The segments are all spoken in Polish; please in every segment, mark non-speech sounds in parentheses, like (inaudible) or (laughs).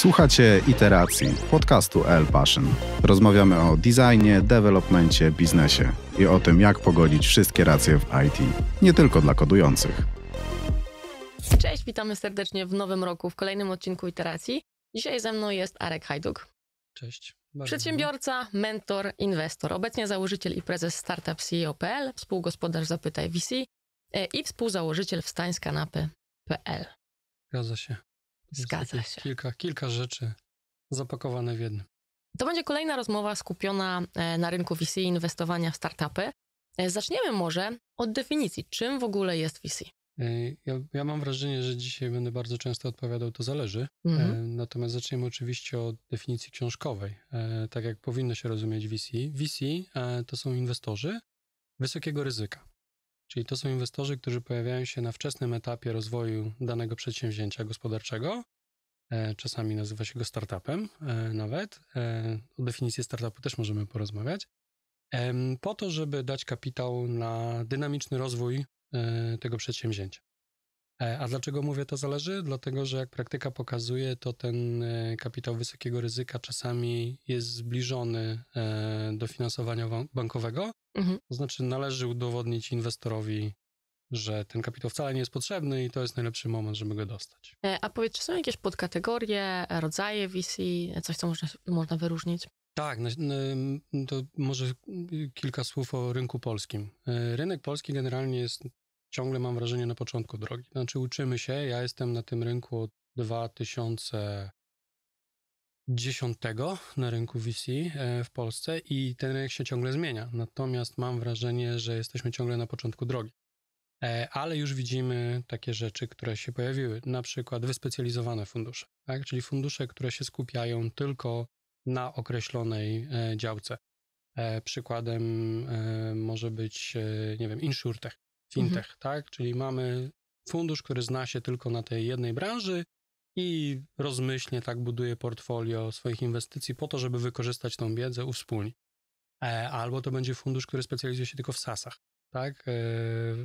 Słuchacie iteracji podcastu El Passion. Rozmawiamy o designie, dewelopmencie, biznesie i o tym, jak pogodzić wszystkie racje w IT, nie tylko dla kodujących. Cześć, witamy serdecznie w nowym roku, w kolejnym odcinku iteracji. Dzisiaj ze mną jest Arek Hajduk. Cześć. Przedsiębiorca, mentor, inwestor, obecnie założyciel i prezes startup CEO.pl, współgospodarz Zapytaj VC e, i współzałożyciel wstańskanapy.pl. Zgadza się. Zgadza się. Kilka, kilka rzeczy zapakowane w jednym. To będzie kolejna rozmowa skupiona e, na rynku VC i inwestowania w startupy. E, zaczniemy może od definicji. Czym w ogóle jest VC? E, ja, ja, mam wrażenie, że dzisiaj będę bardzo często odpowiadał, to zależy. Mhm. Natomiast zaczniemy oczywiście od definicji książkowej, tak jak powinno się rozumieć VC. VC to są inwestorzy wysokiego ryzyka. Czyli to są inwestorzy, którzy pojawiają się na wczesnym etapie rozwoju danego przedsięwzięcia gospodarczego. E, czasami nazywa się go startupem e, nawet. E, o definicji startupu też możemy porozmawiać. Po to, żeby dać kapitał na dynamiczny rozwój tego przedsięwzięcia. E, a dlaczego mówię to zależy? Dlatego, że jak praktyka pokazuje, to ten e, kapitał wysokiego ryzyka czasami jest zbliżony e, do finansowania bankowego. Mhm. To znaczy, należy udowodnić inwestorowi, że ten kapitał wcale nie jest potrzebny i to jest najlepszy moment, żeby go dostać. A powiedz, czy są jakieś podkategorie, rodzaje VC, coś, co można, można wyróżnić? Tak, to może kilka słów o rynku polskim. Rynek polski generalnie jest ciągle mam wrażenie na początku drogi. Znaczy uczymy się, ja jestem na tym rynku od 2010 na rynku VC e, w Polsce i ten rynek się ciągle zmienia. Natomiast mam wrażenie, że jesteśmy ciągle na początku drogi. E, ale już widzimy takie rzeczy, które się pojawiły, na przykład wyspecjalizowane fundusze, tak? czyli fundusze, które się skupiają tylko na określonej e, działce. Przykładem może być, nie wiem, insurtech, Mhm. fintech, mhm. tak? Czyli mamy fundusz, który zna się tylko na tej jednej branży i rozmyślnie tak buduje portfolio swoich inwestycji po to, żeby wykorzystać tą wiedzę uwspólnić. E, albo to będzie fundusz, który specjalizuje się tylko w SASach, tak? E,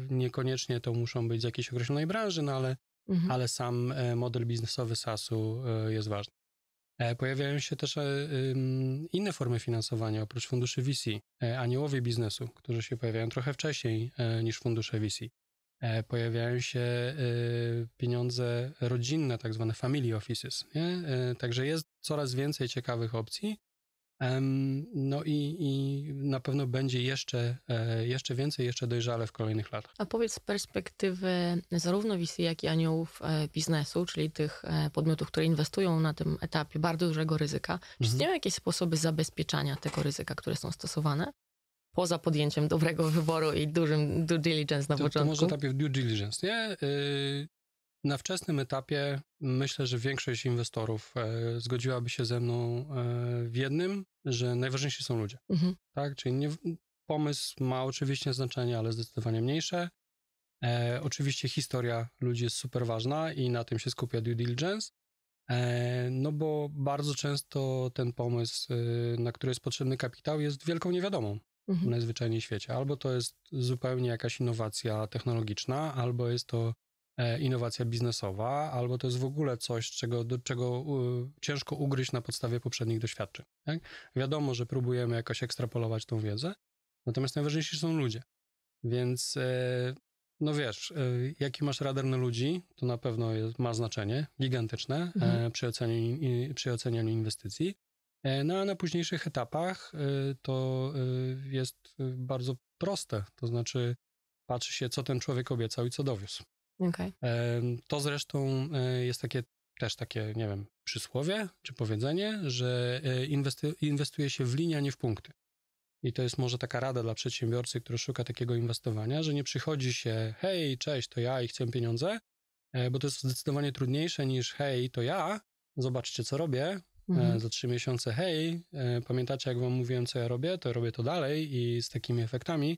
niekoniecznie to muszą być z jakiejś określonej branży, no ale, mhm. ale sam e, model biznesowy SASu jest ważny. E, pojawiają się też e, inne formy finansowania oprócz funduszy VC, e, aniołowie biznesu, którzy się pojawiają trochę wcześniej niż fundusze VC. Pojawiają się pieniądze rodzinne, tak zwane family offices. Nie? Także jest coraz więcej ciekawych opcji, no i, i na pewno będzie jeszcze, e, jeszcze więcej, jeszcze dojrzale w kolejnych latach. A powiedz z perspektywy zarówno VC, jak i aniołów e, biznesu, czyli tych e, podmiotów, które inwestują na tym etapie bardzo dużego ryzyka, czy mhm. istnieją jakieś sposoby zabezpieczania tego ryzyka, które są stosowane? poza podjęciem dobrego wyboru i dużym due diligence na to, początku. To może najpierw due diligence, nie? Y, na wczesnym etapie myślę, że większość inwestorów e, zgodziłaby się ze mną e, w jednym, że najważniejsi są ludzie. Mhm. Tak? Czyli nie, pomysł ma oczywiście znaczenie, ale zdecydowanie mniejsze. E, oczywiście historia ludzi jest super ważna i na tym się skupia due diligence. E, no, bo bardzo często ten pomysł, e, na który jest potrzebny kapitał, jest wielką niewiadomą mhm. w najzwyczajniej świecie. Albo to jest zupełnie jakaś innowacja technologiczna, albo jest to E, innowacja biznesowa, albo to jest w ogóle coś, czego, do czego ciężko ugryźć na podstawie poprzednich doświadczeń. Tak? Wiadomo, że próbujemy jakoś ekstrapolować tą wiedzę, natomiast najważniejsi są ludzie. Więc e, no wiesz, e, jaki masz radar na ludzi, to na pewno jest, ma znaczenie gigantyczne mhm. przy, ocenianiu, przy ocenianiu inwestycji. No a na późniejszych etapach to jest bardzo proste, to znaczy patrzy się, co ten człowiek obiecał i co dowiózł. Okay. To zresztą e, jest takie też takie, nie wiem, przysłowie czy powiedzenie, że e, inwestuje się w linie, a nie w punkty. I to jest może taka rada dla przedsiębiorcy, który szuka takiego inwestowania, że nie przychodzi się, hej, cześć, to ja i chcę pieniądze, e, bo to jest zdecydowanie trudniejsze niż, hej, to ja, zobaczcie, co robię, mhm. za trzy miesiące, hej, pamiętacie, jak wam mówiłem, co ja robię, to robię to dalej i z takimi efektami.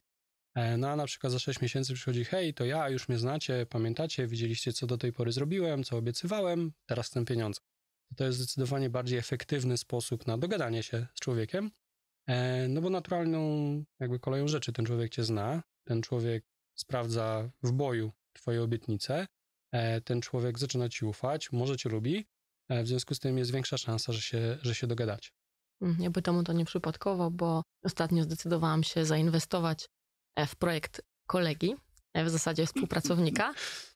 E, no a na przykład za 6 miesięcy przychodzi, hej, to ja, już mnie znacie, pamiętacie, widzieliście, co do tej pory zrobiłem, co obiecywałem, teraz ten pieniądze. To jest zdecydowanie bardziej efektywny sposób na dogadanie się z człowiekiem, e, no bo naturalną jakby koleją rzeczy ten człowiek cię zna, ten człowiek sprawdza w boju twoje obietnice, e, ten człowiek zaczyna ci ufać, może cię lubi, w związku z tym jest większa szansa, że się, że się dogadać. Mhm, ja pytam o to nieprzypadkowo, bo ostatnio zdecydowałam się zainwestować E, w projekt kolegi, e, w zasadzie współpracownika.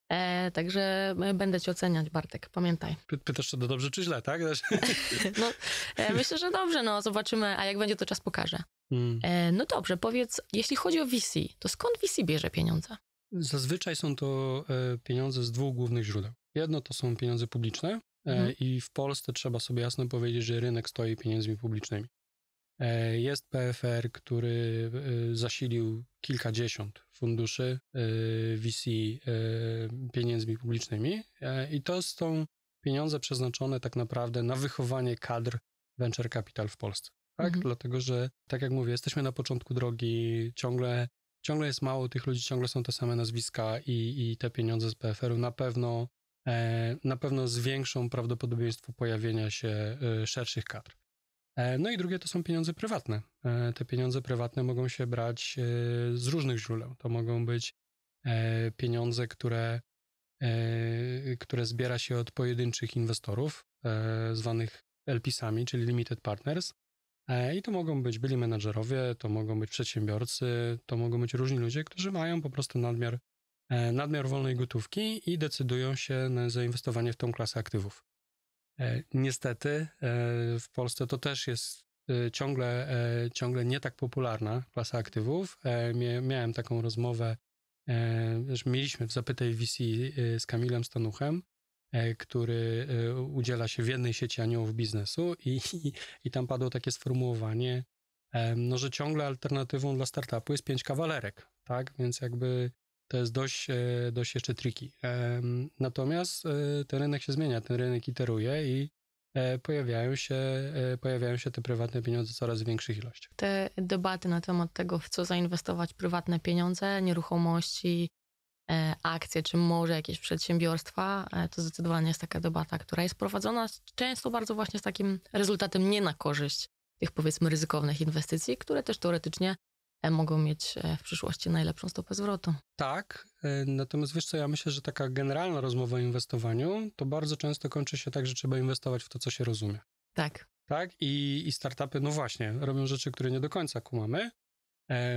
E, także e, będę ci oceniać, Bartek, pamiętaj. Pytasz, czy to dobrze, czy źle, tak? Znaczy- (laughs) no, e, myślę, że dobrze, no zobaczymy, a jak będzie, to czas pokaże. Hmm. E, no dobrze, powiedz, jeśli chodzi o VC, to skąd VC bierze pieniądze? Zazwyczaj są to pieniądze z dwóch głównych źródeł. Jedno to są pieniądze publiczne, mhm. i w Polsce trzeba sobie jasno powiedzieć, że rynek stoi pieniędzmi publicznymi. E, jest PFR, który e, zasilił kilkadziesiąt funduszy e, VC pieniędzmi publicznymi i to są pieniądze przeznaczone tak naprawdę na wychowanie kadr venture capital w Polsce. Tak? Mhm. Dlatego, że tak jak mówię, jesteśmy na początku drogi, ciągle, ciągle jest mało tych ludzi, ciągle są te same nazwiska i, i te pieniądze z PFR-u na pewno, na pewno zwiększą prawdopodobieństwo pojawienia się szerszych kadr. E, no i drugie to są pieniądze prywatne. E, te pieniądze prywatne mogą się brać e, z różnych źródeł. To mogą być pieniądze, które, które zbiera się od pojedynczych inwestorów, zwanych LPS-ami, czyli Limited Partners. I to mogą być byli menedżerowie, to mogą być przedsiębiorcy, to mogą być różni ludzie, którzy mają po prostu nadmiar, nadmiar wolnej gotówki i decydują się na zainwestowanie w tą klasę aktywów. E, niestety e, w Polsce to też jest e, ciągle, ciągle nie tak popularna klasa aktywów. Miałem taką rozmowę, mieliśmy w Zapytaj VC z Kamilem Stanuchem, który udziela się w jednej sieci aniołów biznesu i, i, i tam padło takie sformułowanie, no, że ciągle alternatywą dla startupu jest pięć kawalerek, tak? Więc jakby to jest dość, e, dość jeszcze triki. Natomiast e, ten rynek się zmienia, ten rynek iteruje i e, pojawiają się, pojawiają się te prywatne pieniądze w coraz większych ilościach. Te debaty na temat tego, w co zainwestować prywatne pieniądze, nieruchomości, akcje, czy może jakieś przedsiębiorstwa, to zdecydowanie jest taka debata, która jest prowadzona często bardzo właśnie z takim rezultatem nie na korzyść tych powiedzmy ryzykownych inwestycji, które też teoretycznie E, mogą mieć e, w przyszłości najlepszą stopę zwrotu. Tak, e, natomiast wiesz co, ja myślę, że taka generalna rozmowa o inwestowaniu to bardzo często kończy się tak, że trzeba inwestować w to, co się rozumie. Tak. Tak, i, i startupy, no właśnie, robią rzeczy, które nie do końca kumamy,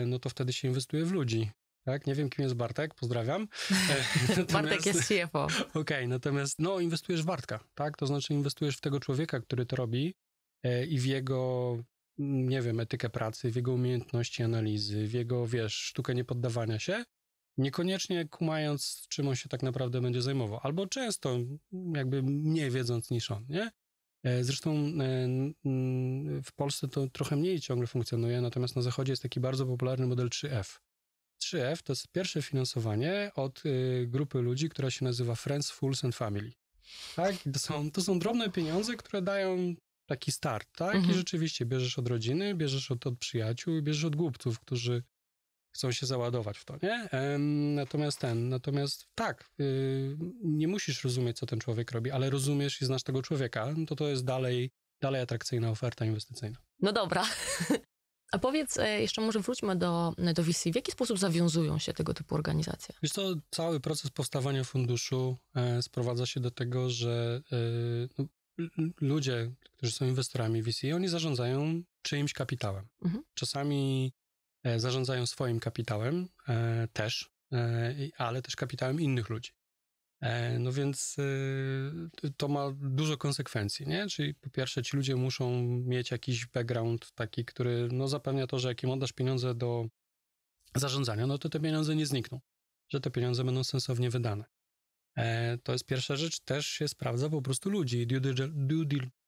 no to wtedy się inwestuje w ludzi. Tak, nie wiem, kim jest Bartek, pozdrawiam. (laughs) Natomiast, Bartek jest CFO. (laughs) Okej, okay, natomiast no, inwestujesz w Bartka, tak? To znaczy inwestujesz w tego człowieka, który to robi i w jego nie wiem, etykę pracy, w jego umiejętności analizy, w jego, wiesz, sztukę niepoddawania się, niekoniecznie kumając, czym on się tak naprawdę będzie zajmował, albo często jakby mniej wiedząc niż on, nie? E, zresztą e, w Polsce to trochę mniej ciągle funkcjonuje, natomiast na zachodzie jest taki bardzo popularny model 3F. 3F to jest pierwsze finansowanie od e, grupy ludzi, która się nazywa Friends, Fools and Family. Tak? To są, to są drobne pieniądze, które dają taki start, tak? Mhm. I rzeczywiście bierzesz od rodziny, bierzesz od, od przyjaciół, bierzesz od głupców, którzy chcą się załadować w to, nie? Natomiast ten, natomiast tak, y, nie musisz rozumieć, co ten człowiek robi, ale rozumiesz i znasz tego człowieka, no to to jest dalej, dalej atrakcyjna oferta inwestycyjna. No dobra. (laughs) A powiedz, e, jeszcze może wróćmy do, do VC. W jaki sposób zawiązują się tego typu organizacje? Wiesz co, cały proces powstawania funduszu e, sprowadza się do tego, że e, no, ludzie, którzy są inwestorami VC, oni zarządzają czyimś kapitałem. Mhm. Czasami e, zarządzają swoim kapitałem e, też, e, ale też kapitałem innych ludzi. E, no więc e, to ma dużo konsekwencji, nie? Czyli po pierwsze ci ludzie muszą mieć jakiś background taki, który no, zapewnia to, że jak im oddasz pieniądze do zarządzania, no to te pieniądze nie znikną, że te pieniądze będą sensownie wydane. E, to jest pierwsza rzecz, też się sprawdza po prostu ludzi, due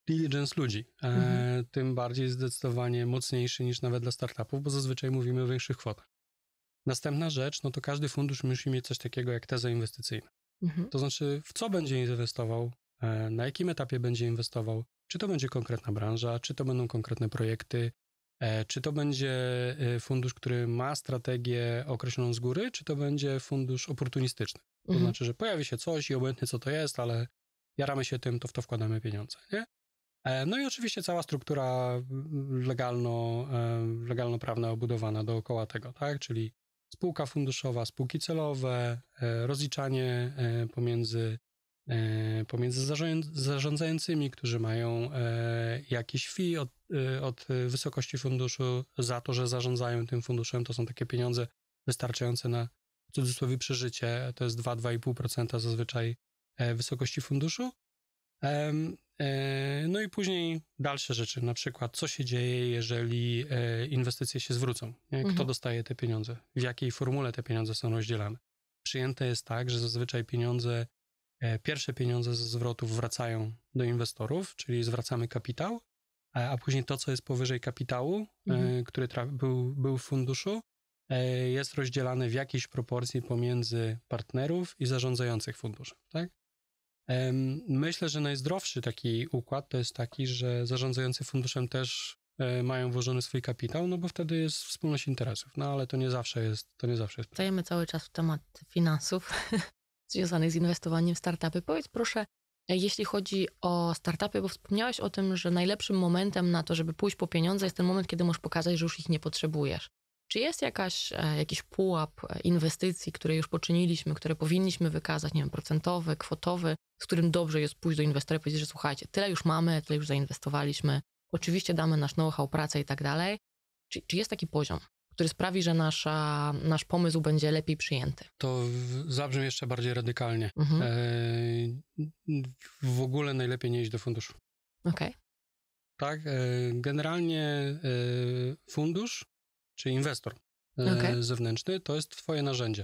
diligence ludzi. E, mhm. Tym bardziej zdecydowanie mocniejszy niż nawet dla startupów, bo zazwyczaj mówimy o większych kwotach. Następna rzecz, no to każdy fundusz musi mieć coś takiego jak teza inwestycyjna. Mhm. To znaczy, w co będzie inwestował, e, na jakim etapie będzie inwestował, czy to będzie konkretna branża, czy to będą konkretne projekty, czy to będzie fundusz, który ma strategię określoną z góry, czy to będzie fundusz oportunistyczny. To mhm. znaczy, że pojawi się coś i obojętnie co to jest, ale jaramy się tym, to w to wkładamy pieniądze, nie? E, no i oczywiście cała struktura mm, legalno, e, legalno-prawna obudowana dookoła tego, tak? Czyli spółka funduszowa, spółki celowe, e, rozliczanie pomiędzy, pomiędzy zarządzającymi, którzy mają jakiś fee od, od wysokości funduszu za to, że zarządzają tym funduszem. To są takie pieniądze wystarczające na cudzysłowie przeżycie, to jest 2-2,5% zazwyczaj e, wysokości funduszu. E, no i później dalsze rzeczy, na przykład co się dzieje, jeżeli e, inwestycje się zwrócą, kto mhm. dostaje te pieniądze, w jakiej formule te pieniądze są rozdzielane. Przyjęte jest tak, że zazwyczaj pieniądze, pierwsze pieniądze ze zwrotów wracają do inwestorów, czyli zwracamy kapitał, a później to, co jest powyżej kapitału, mhm. który był, był w funduszu, E, jest rozdzielany w jakiejś proporcji pomiędzy partnerów i zarządzających funduszem, tak? Myślę, że najzdrowszy taki układ to jest taki, że zarządzający funduszem też e, mają włożony swój kapitał, no bo wtedy jest wspólność interesów. No ale to nie zawsze jest, to nie zawsze jest. Stajemy cały czas w temat finansów (laughs) związanych z inwestowaniem w startupy. Powiedz proszę, e, jeśli chodzi o startupy, bo wspomniałeś o tym, że najlepszym momentem na to, żeby pójść po pieniądze jest ten moment, kiedy możesz pokazać, że już ich nie potrzebujesz. Czy jest jakaś, e, jakiś pułap e, inwestycji, które już poczyniliśmy, które powinniśmy wykazać, nie wiem, procentowy, kwotowy, z którym dobrze jest pójść do inwestora i powiedzieć, że słuchajcie, tyle już mamy, tyle już zainwestowaliśmy, oczywiście damy nasz know-how, pracę i tak dalej. Czy, czy jest taki poziom? który sprawi, że nasza, nasz pomysł będzie lepiej przyjęty. To zabrzmi jeszcze bardziej radykalnie. Mhm. E, w ogóle najlepiej nie iść do funduszu. Okej. Okay. Tak, e, generalnie fundusz czy inwestor e, okay. zewnętrzny, to jest twoje narzędzie.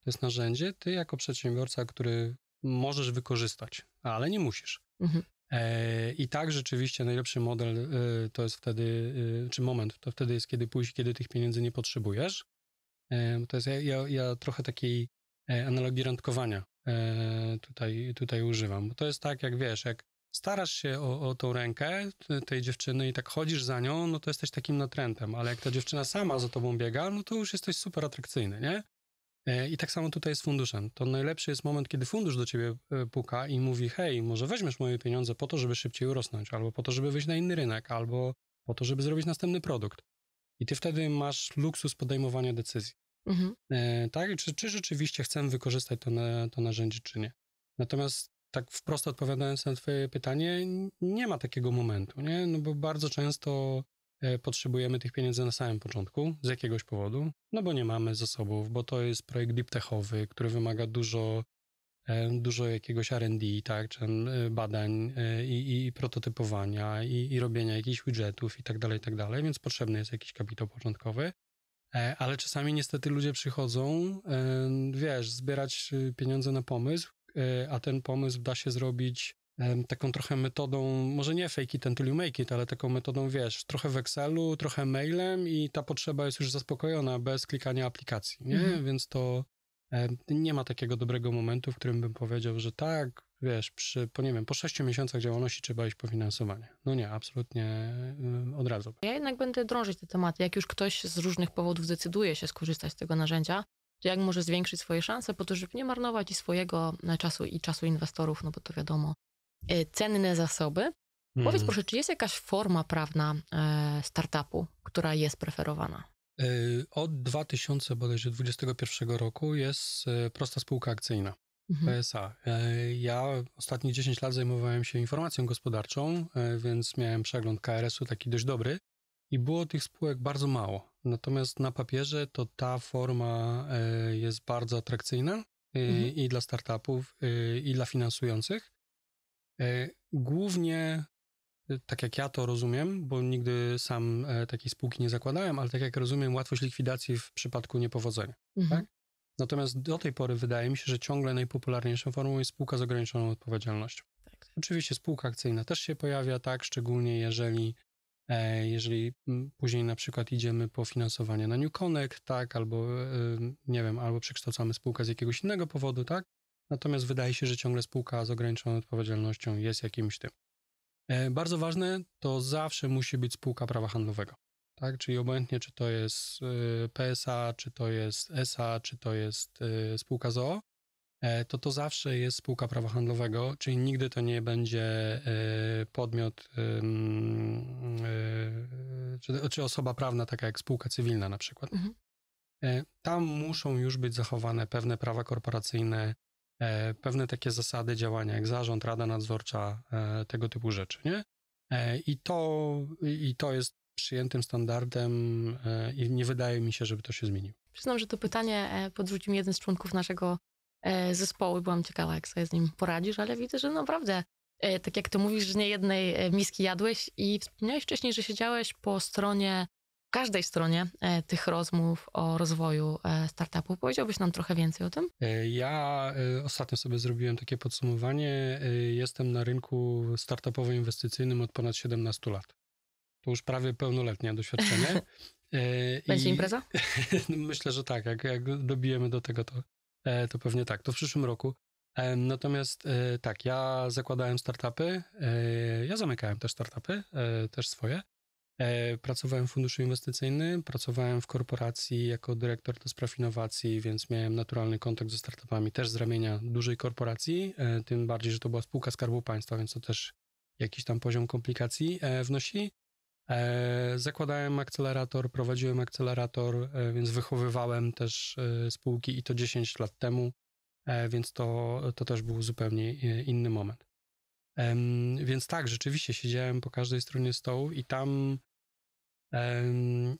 To jest narzędzie, ty jako przedsiębiorca, który możesz wykorzystać, ale nie musisz. Mhm. E, I tak rzeczywiście najlepszy model e, to jest wtedy, czy moment, to wtedy jest, kiedy pójść, kiedy tych pieniędzy nie potrzebujesz. To jest, ja, ja, ja trochę takiej analogii randkowania tutaj, tutaj używam. Bo to jest tak, jak wiesz, jak starasz się o, o tą rękę tej dziewczyny i tak chodzisz za nią, no to jesteś takim natrętem, ale jak ta dziewczyna sama za tobą biega, no to już jesteś super atrakcyjny, nie? E, I tak samo tutaj z funduszem. To najlepszy jest moment, kiedy fundusz do ciebie e, puka i mówi: Hej, może weźmiesz moje pieniądze po to, żeby szybciej urosnąć, albo po to, żeby wyjść na inny rynek, albo po to, żeby zrobić następny produkt. I ty wtedy masz luksus podejmowania decyzji. Mhm. E, tak? Czy, czy rzeczywiście chcę wykorzystać to, na, to narzędzie, czy nie. Natomiast tak wprost odpowiadając na Twoje pytanie, nie ma takiego momentu, nie? No bo bardzo często e, potrzebujemy tych pieniędzy na samym początku z jakiegoś powodu, no bo nie mamy zasobów, bo to jest projekt diptechowy, który wymaga dużo, e, dużo jakiegoś RD, tak? Czy e, badań i, i prototypowania i, i robienia jakichś widgetów i tak dalej, i tak dalej, więc potrzebny jest jakiś kapitał początkowy. Ale czasami niestety ludzie przychodzą, wiesz, zbierać pieniądze na pomysł, E, a ten pomysł da się zrobić taką trochę metodą, może nie fake it until you make it, ale taką metodą, wiesz, trochę w Excelu, trochę mailem i ta potrzeba jest już zaspokojona bez klikania aplikacji, nie? Mhm. Więc to nie ma takiego dobrego momentu, w którym bym powiedział, że tak, wiesz, przy, po nie wiem, po sześciu miesiącach działalności trzeba iść po finansowanie. No nie, absolutnie od razu. Ja jednak będę drążyć te tematy. Jak już ktoś z różnych powodów zdecyduje się skorzystać z tego narzędzia, to jak może zwiększyć swoje szanse po to, żeby nie marnować i swojego e, czasu i czasu inwestorów, no bo to wiadomo, e, cenne zasoby. Powiedz mhm. proszę, czy jest jakaś forma prawna e, startupu, która jest preferowana? Od 2000 bodajże 2021 roku jest prosta spółka akcyjna. Mhm. PSA. Ja ostatnie 10 lat zajmowałem się informacją gospodarczą, więc miałem przegląd KRS-u taki dość dobry i było tych spółek bardzo mało. Natomiast na papierze to ta forma e, jest bardzo atrakcyjna e, mhm. i dla startupów, e, i dla finansujących. Głównie, tak jak ja to rozumiem, bo nigdy sam takiej spółki nie zakładałem, ale tak jak rozumiem, łatwość likwidacji w przypadku niepowodzenia. Mhm. Tak? Natomiast do tej pory wydaje mi się, że ciągle najpopularniejszą formą jest spółka z ograniczoną odpowiedzialnością. Tak. Oczywiście spółka akcyjna też się pojawia, tak, szczególnie jeżeli E, jeżeli później na przykład idziemy po finansowanie na New Connect, tak, albo e, e, nie wiem, albo przekształcamy spółkę z jakiegoś innego powodu, tak. Natomiast wydaje się, że ciągle spółka z ograniczoną odpowiedzialnością jest jakimś tym. Bardzo ważne to zawsze musi być spółka prawa handlowego. Tak? Czyli obojętnie, czy to jest PSA, czy to jest SA, czy to jest spółka ZOO, E, to to zawsze jest spółka prawa handlowego, czyli nigdy to nie będzie e, podmiot e, czy osoba prawna, taka jak spółka cywilna na przykład. Mhm. Tam muszą już być zachowane pewne prawa korporacyjne, pewne takie zasady działania, jak zarząd, rada nadzorcza, tego typu rzeczy, nie? I to, i to jest przyjętym standardem i nie wydaje mi się, żeby to się zmieniło. Przyznam, że to pytanie podrzucił jeden z członków naszego E, zespoły. Byłam ciekawa, jak sobie z nim poradzisz, ale widzę, że naprawdę, e, tak jak ty mówisz, że nie jednej e, miski jadłeś i wspomniałeś wcześniej, że siedziałeś po stronie, każdej stronie tych rozmów o rozwoju startupu. Powiedziałbyś nam trochę więcej o tym? Ja ostatnio sobie zrobiłem takie podsumowanie. Jestem na rynku startupowo-inwestycyjnym od ponad 17 lat. To już prawie pełnoletnie doświadczenie. (laughs) Będzie I... impreza? (laughs) Myślę, że tak. Jak, jak dobijemy do tego, to, E, to pewnie tak, to w przyszłym roku. E, natomiast e, tak, ja zakładałem startupy, ja zamykałem też startupy, też swoje. Pracowałem w funduszu inwestycyjnym, pracowałem w korporacji jako dyrektor do spraw innowacji, więc miałem naturalny kontakt ze startupami też z ramienia dużej korporacji, tym bardziej, że to była spółka Skarbu Państwa, więc to też jakiś tam poziom komplikacji wnosi. E, zakładałem akcelerator, prowadziłem akcelerator, e, więc wychowywałem też e, spółki i to 10 lat temu, więc to, to też był zupełnie inny moment. Więc tak, rzeczywiście siedziałem po każdej stronie stołu i tam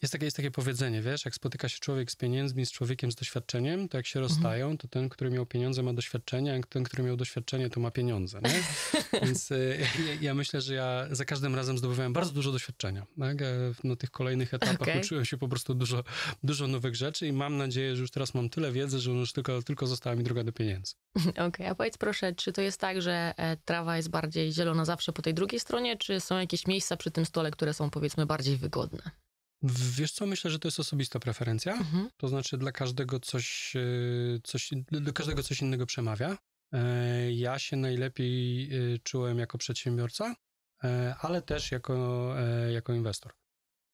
jest takie, jest takie powiedzenie, wiesz, jak spotyka się człowiek z pieniędzmi, z człowiekiem z doświadczeniem, to jak się mhm. rozstają, to ten, który miał pieniądze, ma doświadczenie, a ten, który miał doświadczenie, to ma pieniądze. Nie? (laughs) Więc e, ja, ja, myślę, że ja za każdym razem zdobywałem bardzo dużo doświadczenia. Tak? E, na tych kolejnych etapach okay. uczyłem się po prostu dużo, dużo nowych rzeczy i mam nadzieję, że już teraz mam tyle wiedzy, że już tylko, tylko została mi droga do pieniędzy. (laughs) Okej, okay, a powiedz proszę, czy to jest tak, że e, trawa jest bardziej zielona zawsze po tej drugiej stronie, czy są jakieś miejsca przy tym stole, które są powiedzmy bardziej wygodne? Wiesz co, myślę, że to jest osobista preferencja. Mhm. To znaczy dla każdego coś, e, coś, do każdego coś innego przemawia. E, ja się najlepiej e, czułem jako przedsiębiorca, ale też jako, jako inwestor.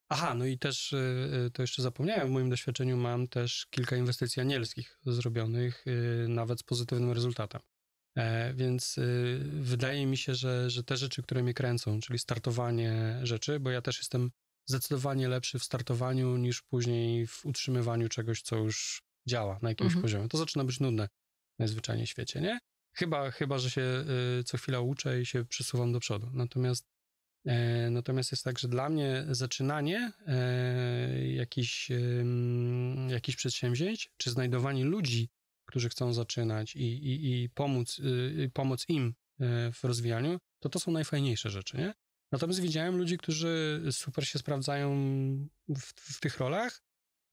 Aha, no i też to jeszcze zapomniałem, w moim doświadczeniu mam też kilka inwestycji anielskich zrobionych, nawet z pozytywnym rezultatem. Więc wydaje mi się, że, że te rzeczy, które mnie kręcą, czyli startowanie rzeczy, bo ja też jestem zdecydowanie lepszy w startowaniu niż później w utrzymywaniu czegoś, co już działa na jakimś mhm. poziomie. To zaczyna być nudne najzwyczajniej w świecie, nie? Chyba, chyba że się y, co chwila uczę i się przesuwam do przodu. Natomiast, y, natomiast jest tak, że dla mnie zaczynanie y, e, jakichś y, przedsięwzięć, czy znajdowanie ludzi, którzy chcą zaczynać i, i, i pomóc, y, pomóc im e, w rozwijaniu, to to są najfajniejsze rzeczy, nie? Natomiast widziałem ludzi, którzy super się sprawdzają w, w tych rolach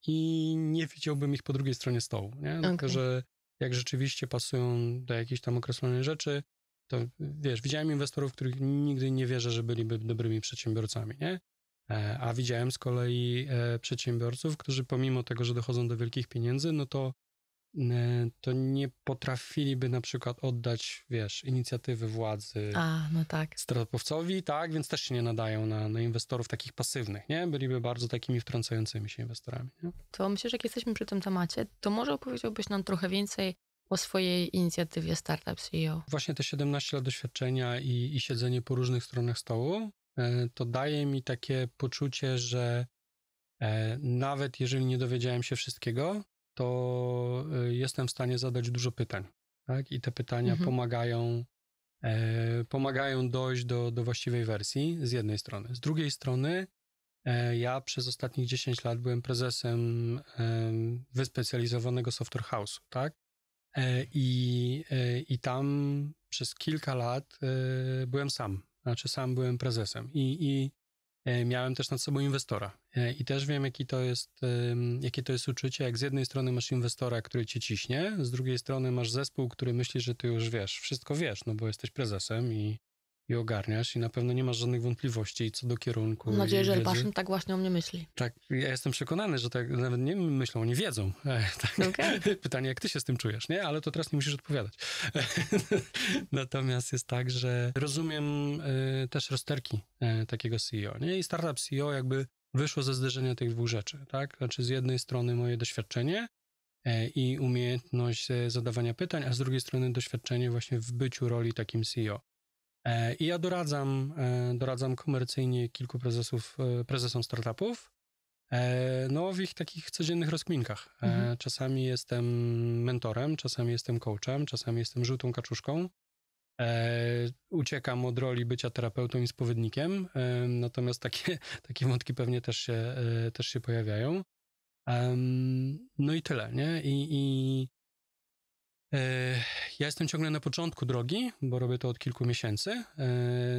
i nie widziałbym ich po drugiej stronie stołu, nie? No że jak rzeczywiście pasują do jakichś tam określonych rzeczy, to wiesz, widziałem inwestorów, których nigdy nie wierzę, że byliby dobrymi przedsiębiorcami, nie? E, a widziałem z kolei e, przedsiębiorców, którzy pomimo tego, że dochodzą do wielkich pieniędzy, no to E, to nie potrafiliby na przykład oddać, wiesz, inicjatywy władzy A, no tak. tak, więc też się nie nadają na, na, inwestorów takich pasywnych, nie? Byliby bardzo takimi wtrącającymi się inwestorami. Nie? To myślę, że jak jesteśmy przy tym temacie, to może opowiedziałbyś nam trochę więcej o swojej inicjatywie Startup CEO. Właśnie te 17 lat doświadczenia i, i siedzenie po różnych stronach stołu, e, to daje mi takie poczucie, że e, nawet jeżeli nie dowiedziałem się wszystkiego, to y, jestem w stanie zadać dużo pytań. Tak? I te pytania mhm. pomagają, e, pomagają dojść do, do właściwej wersji z jednej strony. Z drugiej strony, e, ja przez ostatnich 10 lat byłem prezesem e, wyspecjalizowanego software house'u, tak? E, I, e, I tam przez kilka lat e, byłem sam, znaczy sam byłem prezesem. I, i E, miałem też nad sobą inwestora e, i też wiem, jaki to jest, jakie to jest uczucie, jak z jednej strony masz inwestora, który cię ciśnie, z drugiej strony masz zespół, który myśli, że ty już wiesz, wszystko wiesz, no bo jesteś prezesem i i ogarniasz i na pewno nie masz żadnych wątpliwości co do kierunku. Mam nadzieję, że Elbaszyn tak właśnie o mnie myśli. Tak, ja jestem przekonany, że tak nawet nie myślą, oni wiedzą. (laughs) E, tak. okay. Pytanie, jak ty się z tym czujesz, nie? Ale to teraz nie musisz odpowiadać. (laughs) Natomiast jest tak, że rozumiem e, też rozterki e, takiego CEO, nie? I startup CEO jakby wyszło ze zderzenia tych dwóch rzeczy, tak? Znaczy z jednej strony moje doświadczenie, e, i umiejętność zadawania pytań, a z drugiej strony doświadczenie właśnie w byciu roli takim CEO. E, I ja doradzam, e, doradzam komercyjnie kilku prezesów, e, prezesom startupów, no w ich takich codziennych rozkminkach. Mhm. Czasami jestem mentorem, czasami jestem coachem, czasami jestem żółtą kaczuszką. Uciekam od roli bycia terapeutą i spowiednikiem, natomiast takie, (laughs) takie wątki pewnie też się, też się pojawiają. No i tyle, nie? I, i E, ja jestem ciągle na początku drogi, bo robię to od kilku miesięcy. E,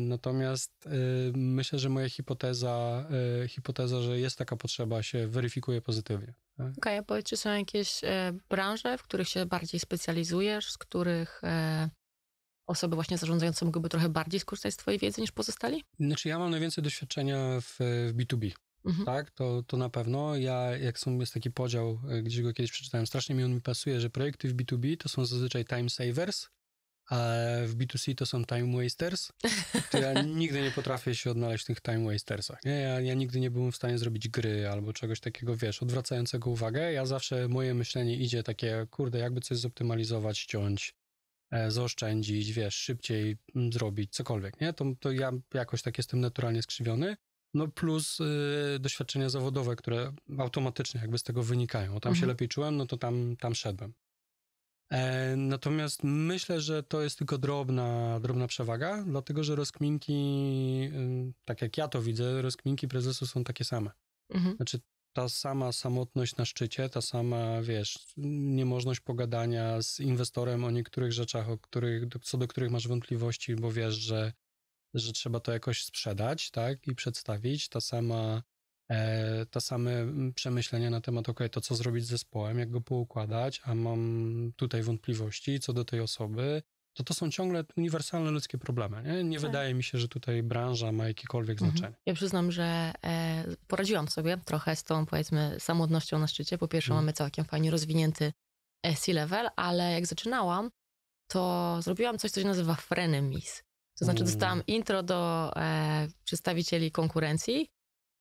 natomiast e, myślę, że moja hipoteza, hipoteza, że jest taka potrzeba, się weryfikuje pozytywnie. Tak? Okej, okay, a powiedz, czy są jakieś branże, w których się bardziej specjalizujesz, z których osoby właśnie zarządzające mogłyby trochę bardziej skorzystać z Twojej wiedzy niż pozostali? Znaczy, ja mam najwięcej doświadczenia w, w B2B. Mhm. Tak, to, to na pewno. Ja, jak są, jest taki podział, e, gdzieś go kiedyś przeczytałem, strasznie mi on mi pasuje, że projekty w B2B to są zazwyczaj time savers, a w B2C to są time wasters. (laughs) To ja nigdy nie potrafię się odnaleźć w tych time wastersach. Nie? Ja, ja nigdy nie byłem w stanie zrobić gry albo czegoś takiego, wiesz, odwracającego uwagę. Ja zawsze, moje myślenie idzie takie, kurde, jakby coś zoptymalizować, ściąć, e, zaoszczędzić, wiesz, szybciej mm, zrobić, cokolwiek, nie? To, to ja jakoś tak jestem naturalnie skrzywiony no plus y, doświadczenia zawodowe, które automatycznie jakby z tego wynikają. Tam mhm. się lepiej czułem, no to tam, tam szedłem. E, natomiast myślę, że to jest tylko drobna, drobna przewaga, dlatego że rozkminki, y, tak jak ja to widzę, rozkminki prezesu są takie same. Mhm. Znaczy ta sama samotność na szczycie, ta sama, wiesz, niemożność pogadania z inwestorem o niektórych rzeczach, o których, co do których masz wątpliwości, bo wiesz, że że trzeba to jakoś sprzedać, tak, i przedstawić. Ta sama, e, ta same mm, przemyślenia na temat, ok, to co zrobić z zespołem, jak go poukładać, a mam tutaj wątpliwości co do tej osoby, to to są ciągle uniwersalne ludzkie problemy. Nie, nie tak. wydaje mi się, że tutaj branża ma jakiekolwiek mhm. znaczenie. Ja przyznam, że e, poradziłam sobie trochę z tą, powiedzmy, samotnością na szczycie. Po pierwsze, mhm. mamy całkiem fajnie rozwinięty C-level, ale jak zaczynałam, to zrobiłam coś, co się nazywa frenemies. To znaczy mm. dostałam intro do e, przedstawicieli konkurencji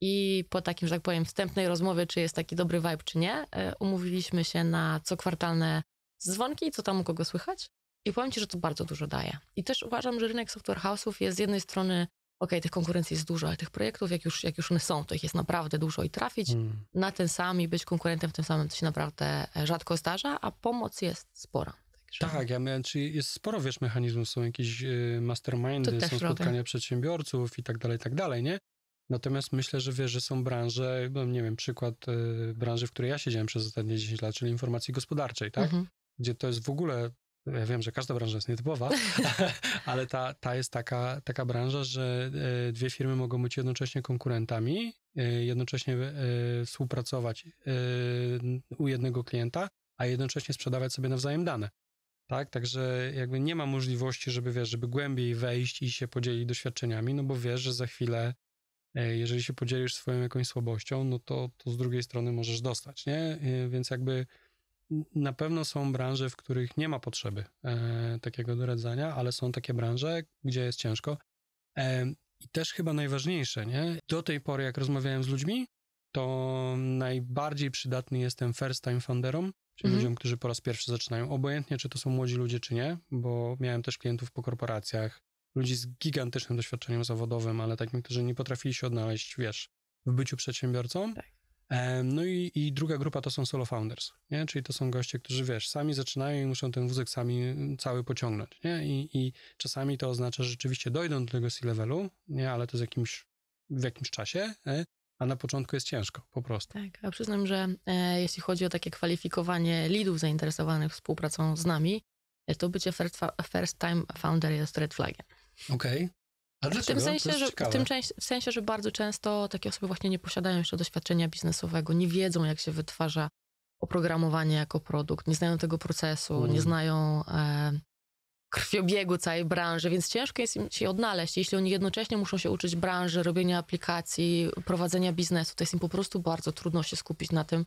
i po takim, że tak powiem, wstępnej rozmowie, czy jest taki dobry vibe, czy nie, e, umówiliśmy się na co kwartalne dzwonki, co tam u kogo słychać. I powiem Ci, że to bardzo dużo daje. I też uważam, że rynek software house'ów jest z jednej strony, ok, tych konkurencji jest dużo, ale tych projektów, jak już, jak już one są, to ich jest naprawdę dużo i trafić mm. na ten sam i być konkurentem w tym samym, to się naprawdę e, rzadko zdarza, a pomoc jest spora. No. Tak, ja miałem, czyli jest sporo, wiesz, mechanizmów, są jakieś y, mastermindy, są spotkania robię. przedsiębiorców i tak dalej, i tak dalej, nie? Natomiast myślę, że wiesz, że są branże, no nie wiem, przykład y, branży, w której ja siedziałem przez ostatnie 10 lat, czyli informacji gospodarczej, tak? Mhm. Gdzie to jest w ogóle, ja wiem, że każda branża jest nietypowa, (laughs) (laughs) ale ta, ta jest taka, taka branża, że y, dwie firmy mogą być jednocześnie konkurentami, y, jednocześnie y, współpracować y, u jednego klienta, a jednocześnie sprzedawać sobie nawzajem dane tak? Także jakby nie ma możliwości, żeby wiesz, żeby głębiej wejść i się podzielić doświadczeniami, no bo wiesz, że za chwilę, e, jeżeli się podzielisz swoją jakąś słabością, no to, to z drugiej strony możesz dostać, nie? E, więc jakby na pewno są branże, w których nie ma potrzeby e, takiego doradzania, ale są takie branże, gdzie jest ciężko. I też chyba najważniejsze, nie? Do tej pory, jak rozmawiałem z ludźmi, to najbardziej przydatny jestem first time founderom, czyli mhm. ludziom, którzy po raz pierwszy zaczynają, obojętnie czy to są młodzi ludzie, czy nie, bo miałem też klientów po korporacjach, ludzi z gigantycznym doświadczeniem zawodowym, ale takim, którzy nie potrafili się odnaleźć, wiesz, w byciu przedsiębiorcą. Tak. No i, i, druga grupa to są solo founders, nie? czyli to są goście, którzy wiesz, sami zaczynają i muszą ten wózek sami cały pociągnąć. Nie? I, i czasami to oznacza, że rzeczywiście dojdą do tego C-levelu, nie? ale to z jakimś, w jakimś czasie, nie? a na początku jest ciężko, po prostu. Tak, a przyznam, że e, jeśli chodzi o takie kwalifikowanie lidów zainteresowanych współpracą z nami, e, to bycie first, first time founder jest red flagiem. Okej. Okay. w tym, sensie, że, w tym w sensie, że bardzo często takie osoby właśnie nie posiadają jeszcze doświadczenia biznesowego, nie wiedzą, jak się wytwarza oprogramowanie jako produkt, nie znają tego procesu, mm. nie znają e, krwiobiegu całej branży, więc ciężko jest im się odnaleźć. Jeśli oni jednocześnie muszą się uczyć branży, robienia aplikacji, prowadzenia biznesu, to jest im po prostu bardzo trudno się skupić na tym,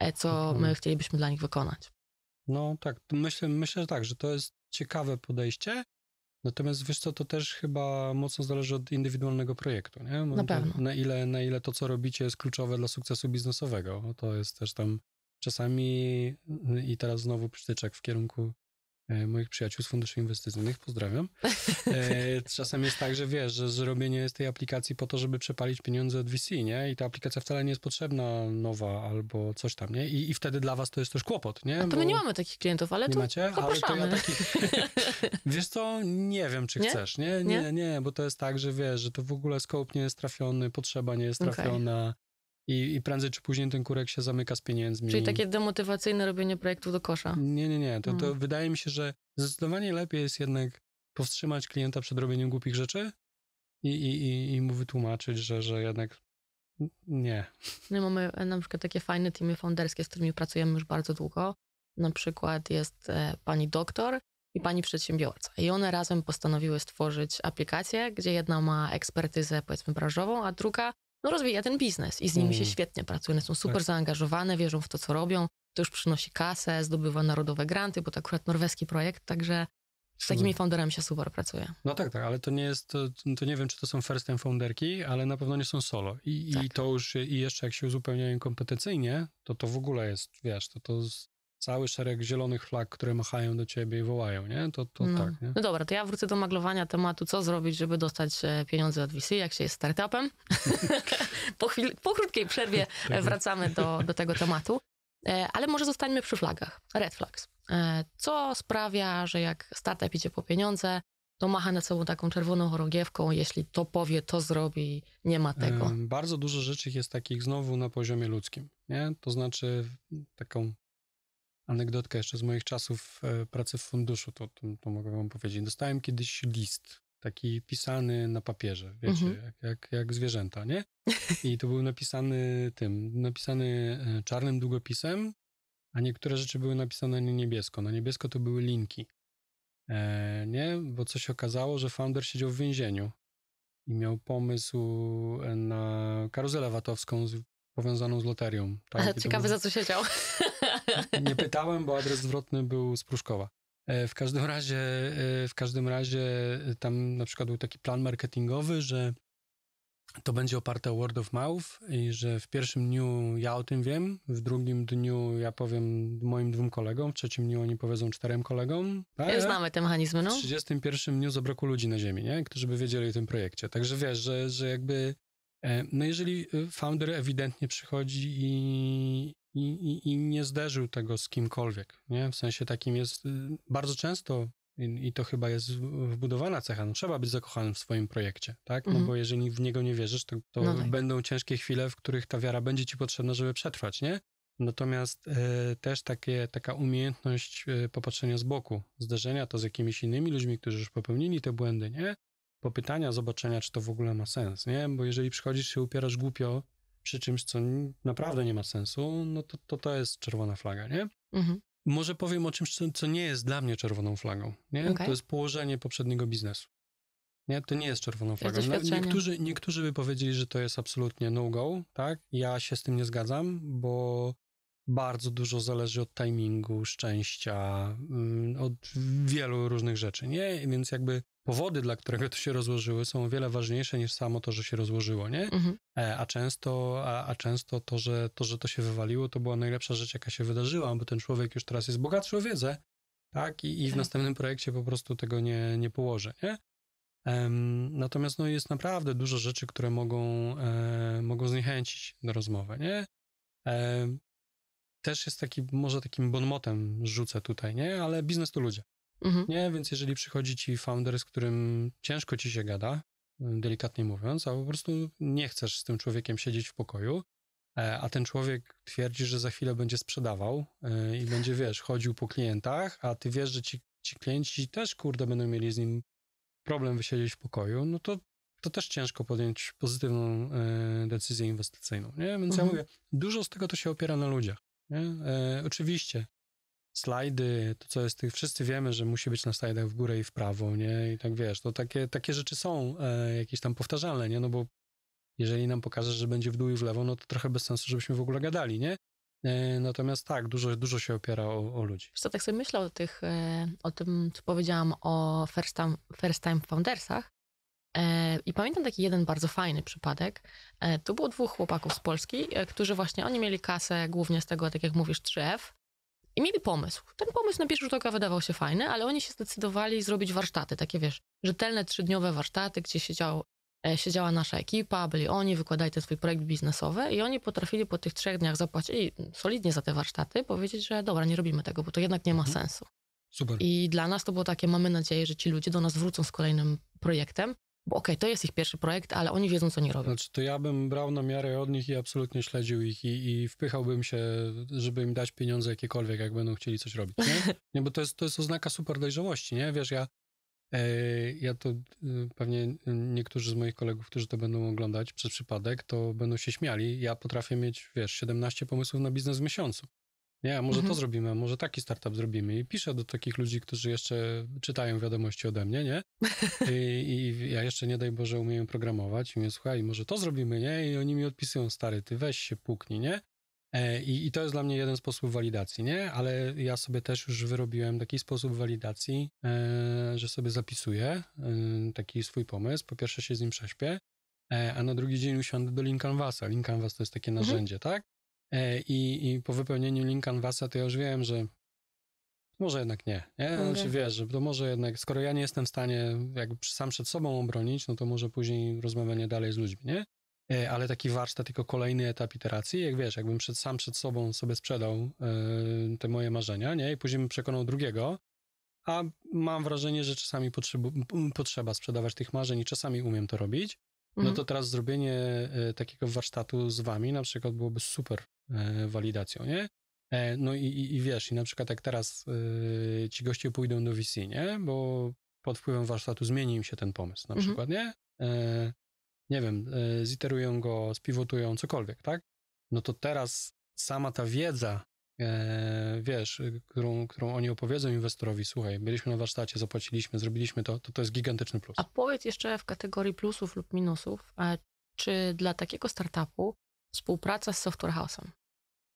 e, co mhm. my chcielibyśmy dla nich wykonać. No tak, myślę, myślę że tak, że to jest ciekawe podejście, natomiast wiesz co, to też chyba mocno zależy od indywidualnego projektu, nie? Na pewno. Na ile, na ile to, co robicie jest kluczowe dla sukcesu biznesowego, to jest też tam czasami y, i teraz znowu przytyczek w kierunku E, moich przyjaciół z funduszy inwestycyjnych, pozdrawiam. E, (laughs) czasem jest tak, że wiesz, że zrobienie z tej aplikacji po to, żeby przepalić pieniądze od VC, nie? I ta aplikacja wcale nie jest potrzebna nowa albo coś tam, nie? I, i wtedy dla was to jest też kłopot, nie? A to Bo my nie mamy takich klientów, ale nie to macie? Ale to ja takich... (laughs) wiesz co, nie wiem, czy nie? chcesz, nie? nie? Nie, nie, bo to jest tak, że wiesz, że to w ogóle scope nie jest trafiony, potrzeba nie jest trafiona, i, I prędzej czy później ten kurek się zamyka z pieniędzmi. Czyli takie demotywacyjne robienie projektu do kosza. Nie, nie, nie. To, to hmm. wydaje mi się, że zdecydowanie lepiej jest jednak powstrzymać klienta przed robieniem głupich rzeczy i, i, i, i mu wytłumaczyć, że, że jednak nie. My no mamy e, na przykład takie fajne teamy founderskie, z którymi pracujemy już bardzo długo. Na przykład jest e, pani doktor i pani przedsiębiorca. I one razem postanowiły stworzyć aplikację, gdzie jedna ma ekspertyzę, powiedzmy, branżową, a druga no, rozwija ten biznes i z nimi się mm. świetnie pracuje. One są tak. super tak. zaangażowane, wierzą w to, co robią. To już przynosi kasę, zdobywa narodowe granty, bo to akurat norweski projekt, także z takimi founderami się super pracuje. No tak, tak, ale to nie jest, to, to nie wiem, czy to są first time founderki, ale na pewno nie są solo. I, tak. i to już, i jeszcze jak się uzupełniają kompetencyjnie, to to w ogóle jest, wiesz, to to cały szereg zielonych flag, które machają do ciebie i wołają, nie? To, to no. tak, nie? No dobra, to ja wrócę do maglowania tematu, co zrobić, żeby dostać e, pieniądze od VC, jak się jest startupem. (laughs) po, chwili, po krótkiej przerwie e, wracamy do, do tego tematu. E, ale może zostańmy przy flagach. Red flags. Co sprawia, że jak startup idzie po pieniądze, to macha na sobą taką czerwoną chorągiewką, jeśli to powie, to zrobi, nie ma tego. Bardzo dużo rzeczy jest takich znowu na poziomie ludzkim. Nie? To znaczy taką anegdotkę jeszcze z moich czasów e, pracy w funduszu, to, to, to mogę wam powiedzieć. Dostałem kiedyś list, taki pisany na papierze, wiecie, mhm. jak, jak, jak zwierzęta, nie? I to był napisany tym, napisany e, czarnym długopisem, a niektóre rzeczy były napisane na niebiesko. Na niebiesko to były linki. E, nie? Bo coś się okazało, że founder siedział w więzieniu i miał pomysł e, na karuzelę VAT-owską z, powiązaną z loterią. Tak? Ciekawe, był... za co siedział. (laughs) Nie pytałem, bo adres zwrotny był z Pruszkowa. E, w każdym razie, e, w każdym razie e, tam na przykład był taki plan marketingowy, że to będzie oparte o word of mouth i że w pierwszym dniu ja o tym wiem, w drugim dniu ja powiem moim dwóm kolegom, w trzecim dniu oni powiedzą czterem kolegom. znamy te mechanizmy, no. W 31 dniu zabrakło ludzi na ziemi, nie? Którzy by wiedzieli o tym projekcie. Także wiesz, że, że jakby no jeżeli founder ewidentnie przychodzi i, i, i, i nie zderzył tego z kimkolwiek, nie? W sensie takim jest y, bardzo często i, i to chyba jest wbudowana cecha. No, trzeba być zakochanym w swoim projekcie, tak? No bo mhm. jeżeli w niego nie wierzysz, to, to no tak. będą ciężkie chwile, w których ta wiara będzie ci potrzebna, żeby przetrwać, nie? Natomiast e, też takie, taka umiejętność e, popatrzenia z boku, zderzenia to z jakimiś innymi ludźmi, którzy już popełnili te błędy, nie? Popytania, zobaczenia, czy to w ogóle ma sens, nie? Bo jeżeli przychodzisz się upierasz głupio przy czymś, co naprawdę nie ma sensu, no to to, to jest czerwona flaga, nie? Mhm. Może powiem o czymś, co, nie jest dla mnie czerwoną flagą, nie? Okay. To jest położenie poprzedniego biznesu. Nie, to nie jest czerwoną flagą. Jest niektórzy, niektórzy by powiedzieli, że to jest absolutnie no-go, tak? Ja się z tym nie zgadzam, bo bardzo dużo zależy od timingu, szczęścia, mm, od wielu różnych rzeczy, nie? Więc jakby powody, dla którego to się rozłożyły, są o wiele ważniejsze niż samo to, że się rozłożyło, nie? Mhm. E, a często, a, a, często to że, to, że to się wywaliło, to była najlepsza rzecz, jaka się wydarzyła, bo ten człowiek już teraz jest bogatszy o wiedzę, tak? I, i w tak. następnym projekcie po prostu tego nie, nie położy, nie? Um, natomiast no, jest naprawdę dużo rzeczy, które mogą, e, mogą zniechęcić do rozmowy, nie? E, też jest taki, może takim bonmotem rzucę tutaj, nie? Ale biznes to ludzie. Mhm. Nie, więc jeżeli przychodzi ci founder, z którym ciężko ci się gada, mm, delikatnie mówiąc, a po prostu nie chcesz z tym człowiekiem siedzieć w pokoju, e, a ten człowiek twierdzi, że za chwilę będzie sprzedawał e, i będzie, wiesz, chodził po klientach, a ty wiesz, że ci, ci klienci też, kurde, będą mieli z nim problem wysiedzieć w pokoju, no to, to też ciężko podjąć pozytywną e, decyzję inwestycyjną, nie? Więc mhm. ja mówię, dużo z tego to się opiera na ludziach, nie? oczywiście slajdy, to co jest tych, wszyscy wiemy, że musi być na slajdach w górę i w prawo, nie? I tak wiesz, to takie, takie rzeczy są e, jakieś tam powtarzalne, nie? No bo jeżeli nam pokażesz, że będzie w dół i w lewo, no to trochę bez sensu, żebyśmy w ogóle gadali, nie? E, natomiast tak, dużo, dużo się opiera o, o ludzi. co, tak sobie myślał o tych, e, o tym, co powiedziałam o First Time, first time Foundersach, e, i pamiętam taki jeden bardzo fajny przypadek. E, tu było dwóch chłopaków z Polski, którzy właśnie, oni mieli kasę głównie z tego, tak jak mówisz, 3F, i mieli pomysł. Ten pomysł na pierwszy rzut oka wydawał się fajny, ale oni się zdecydowali zrobić warsztaty, takie wiesz, rzetelne trzydniowe warsztaty, gdzie siedział, e, siedziała nasza ekipa, byli oni, wykładali ten swój projekt biznesowy i oni potrafili po tych trzech dniach zapłacić solidnie za te warsztaty, powiedzieć, że dobra, nie robimy tego, bo to jednak nie ma mhm. sensu. Super. I dla nas to było takie, mamy nadzieję, że ci ludzie do nas wrócą z kolejnym projektem, bo okej, okay, to jest ich pierwszy projekt, ale oni wiedzą, co nie robią. Znaczy, to ja bym brał na miarę od nich i absolutnie śledził ich i, i wpychałbym się, żeby im dać pieniądze jakiekolwiek, jak będą chcieli coś robić. Nie, (laughs) nie bo to jest, to jest oznaka super dojrzałości, nie? Wiesz, ja, e, ja to e, pewnie niektórzy z moich kolegów, którzy to będą oglądać przez przypadek, to będą się śmiali. Ja potrafię mieć, wiesz, 17 pomysłów na biznes w miesiącu. Nie, może mhm. to zrobimy, może taki startup zrobimy. I piszę do takich ludzi, którzy jeszcze czytają wiadomości ode mnie, nie? I, i ja jeszcze nie daj Boże umiem programować. I mówię, słuchaj, może to zrobimy, nie? I oni mi odpisują, stary, ty weź się puknij, nie? E, I, I, to jest dla mnie jeden sposób walidacji, nie? Ale ja sobie też już wyrobiłem taki sposób walidacji, e, że sobie zapisuję e, taki swój pomysł. Po pierwsze się z nim prześpię, e, a na drugi dzień usiądę do Lean Canvasa. Canvas to jest takie mhm. narzędzie, mhm. tak? E, I, i po wypełnieniu link Anvasa to ja już wiem, że może jednak nie. nie? Okay. Znaczy wiesz, że to może jednak, skoro ja nie jestem w stanie jakby sam przed sobą obronić, no to może później rozmawianie dalej z ludźmi, nie? E, ale taki warsztat, tylko kolejny etap iteracji, jak wiesz, jakbym przed, sam przed sobą sobie sprzedał e, te moje marzenia, nie? I później bym przekonał drugiego, a mam wrażenie, że czasami potrzebu- potrzeba sprzedawać tych marzeń i czasami umiem to robić, no mhm. to teraz zrobienie takiego warsztatu z wami na przykład byłoby super E, walidacją, nie? E, no i, i, i wiesz, i na przykład jak teraz e, ci goście pójdą do VC, nie? Bo pod wpływem warsztatu zmieni im się ten pomysł, na mhm. przykład, nie? nie wiem, ziterują go, spiwotują, cokolwiek, tak? No to teraz sama ta wiedza, e, wiesz, którą, którą oni opowiedzą inwestorowi, słuchaj, byliśmy na warsztacie, zapłaciliśmy, zrobiliśmy to, to to jest gigantyczny plus. A powiedz jeszcze w kategorii plusów lub minusów, czy dla takiego startupu współpraca z Software House'em.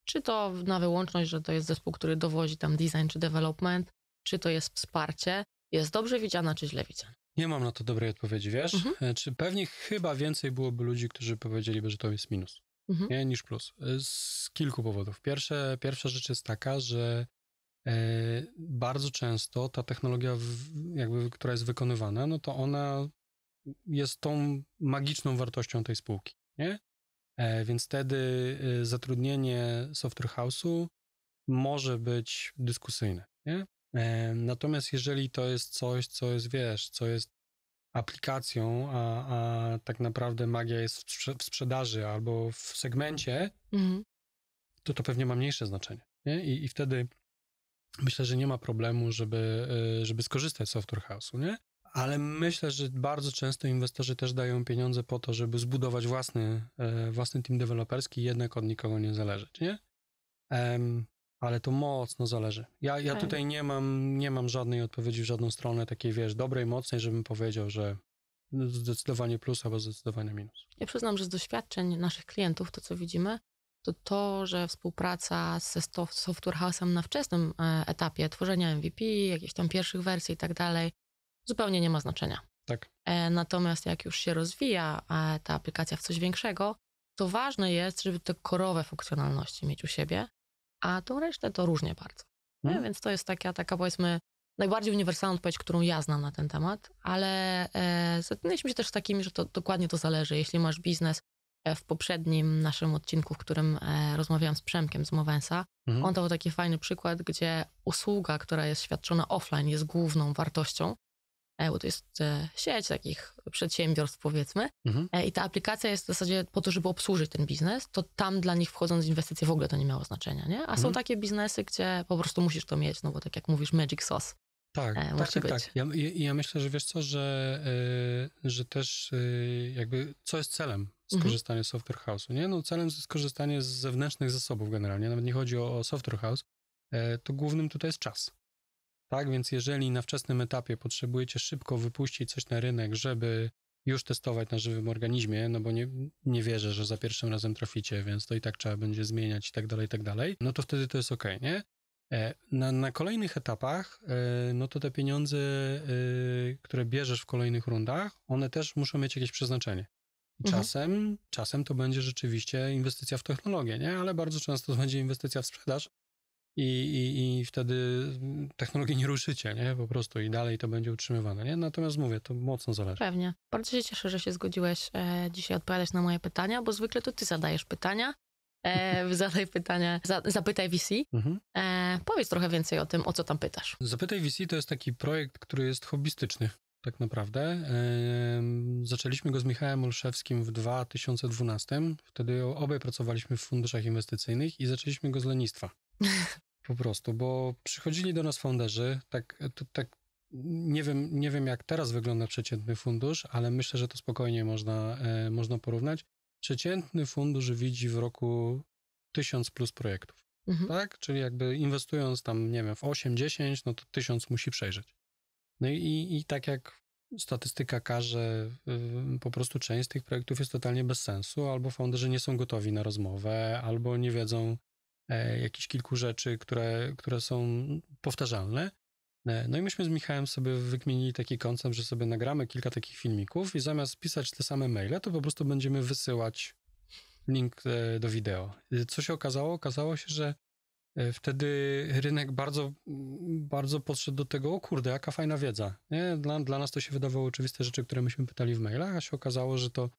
Czy to na wyłączność, że to jest zespół, który dowozi tam design czy development, czy to jest wsparcie, jest dobrze widziana czy źle widziana. Nie mam na to dobrej odpowiedzi, wiesz? Mhm. E, czy pewnie chyba więcej byłoby ludzi, którzy powiedzieliby, że to jest minus, mhm. nie, niż plus. E, z kilku powodów. Pierwsze, pierwsza rzecz jest taka, że e, bardzo często ta technologia, w, jakby, która jest wykonywana, no to ona jest tą magiczną wartością tej spółki, nie? E, więc wtedy y, zatrudnienie software house'u może być dyskusyjne. Nie? E, natomiast jeżeli to jest coś, co jest, wiesz, co jest aplikacją, a, a tak naprawdę magia jest w sprzedaży albo w segmencie, mhm. to to pewnie ma mniejsze znaczenie. Nie? I, I wtedy myślę, że nie ma problemu, żeby, y, żeby skorzystać z software house'u, nie? Ale myślę, że bardzo często inwestorzy też dają pieniądze po to, żeby zbudować własny, e, własny team deweloperski, jednak od nikogo nie zależeć, nie? Um, ale to mocno zależy. Ja, ja tak. tutaj nie mam, nie mam żadnej odpowiedzi w żadną stronę takiej, wiesz, dobrej, mocnej, żebym powiedział, że zdecydowanie plus albo zdecydowanie minus. Ja przyznam, że z doświadczeń naszych klientów, to co widzimy, to to, że współpraca ze software house'em na wczesnym e, etapie tworzenia MVP, jakichś tam pierwszych wersji i tak dalej, zupełnie nie ma znaczenia. Tak. E, natomiast jak już się rozwija e, ta aplikacja w coś większego, to ważne jest, żeby te korowe funkcjonalności mieć u siebie, a tą resztę to różnie bardzo. Hmm. Więc to jest taka, taka powiedzmy najbardziej uniwersalna odpowiedź, którą ja znam na ten temat, ale e, zetknęliśmy się też z takimi, że to dokładnie to zależy. Jeśli masz biznes, w poprzednim naszym odcinku, w którym e, rozmawiałam z Przemkiem z Mowensa, mhm. on on był taki fajny przykład, gdzie usługa, która jest świadczona offline, jest główną wartością, E, bo to jest e, sieć takich przedsiębiorstw, powiedzmy. Mhm. E, I ta aplikacja jest w zasadzie po to, żeby obsłużyć ten biznes, to tam dla nich wchodząc inwestycje w ogóle to nie miało znaczenia, nie? A mhm. są takie biznesy, gdzie po prostu musisz to mieć, no bo tak jak mówisz, magic sauce. Tak, e, tak, tak, tak. Ja, ja, myślę, że wiesz co, że, że też jakby co jest celem mhm. skorzystania mhm. z software house'u, nie? No celem jest skorzystanie z zewnętrznych zasobów generalnie, nawet nie chodzi o, o software house, to głównym tutaj jest czas. Tak więc, jeżeli na wczesnym etapie potrzebujecie szybko wypuścić coś na rynek, żeby już testować na żywym organizmie, no bo nie, nie wierzę, że za pierwszym razem traficie, więc to i tak trzeba będzie zmieniać i tak dalej, i tak dalej, no to wtedy to jest ok, nie? E, na, na kolejnych etapach, e, no to te pieniądze, e, które bierzesz w kolejnych rundach, one też muszą mieć jakieś przeznaczenie. I mhm. czasem, czasem to będzie rzeczywiście inwestycja w technologię, nie? Ale bardzo często to będzie inwestycja w sprzedaż, i, i, i wtedy mm, technologii nie ruszycie, nie? Po prostu i dalej to będzie utrzymywane, nie? Natomiast mówię, to mocno zależy. Pewnie. Bardzo się cieszę, że się zgodziłeś e, dzisiaj odpowiadać na moje pytania, bo zwykle to ty zadajesz pytania. E, (laughs) zadaj pytania, za, zapytaj VC. Mhm. E, powiedz trochę więcej o tym, o co tam pytasz. Zapytaj VC to jest taki projekt, który jest hobbystyczny tak naprawdę. E, zaczęliśmy go z Michałem Olszewskim w 2012. Wtedy obaj pracowaliśmy w funduszach inwestycyjnych i zaczęliśmy go z lenistwa. (laughs) Po prostu, bo przychodzili do nas founderzy, tak, to, tak nie wiem, nie wiem, jak teraz wygląda przeciętny fundusz, ale myślę, że to spokojnie można, e, można porównać. Przeciętny fundusz widzi w roku 1000 plus projektów, mhm. tak? Czyli jakby inwestując tam, nie wiem, w 8-10, no to 1000 musi przejrzeć. No i, i tak jak statystyka każe, y, po prostu część z tych projektów jest totalnie bez sensu, albo founderzy nie są gotowi na rozmowę, albo nie wiedzą, E, jakichś kilku rzeczy, które, które są powtarzalne. E, no i myśmy z Michałem sobie wykmienili taki koncept, że sobie nagramy kilka takich filmików i zamiast pisać te same maile, to po prostu będziemy wysyłać link e, do wideo. Co się okazało? Okazało się, że wtedy rynek bardzo, bardzo podszedł do tego, o kurde, jaka fajna wiedza. Nie? Dla, dla nas to się wydawało oczywiste rzeczy, które myśmy pytali w mailach, a się okazało, że to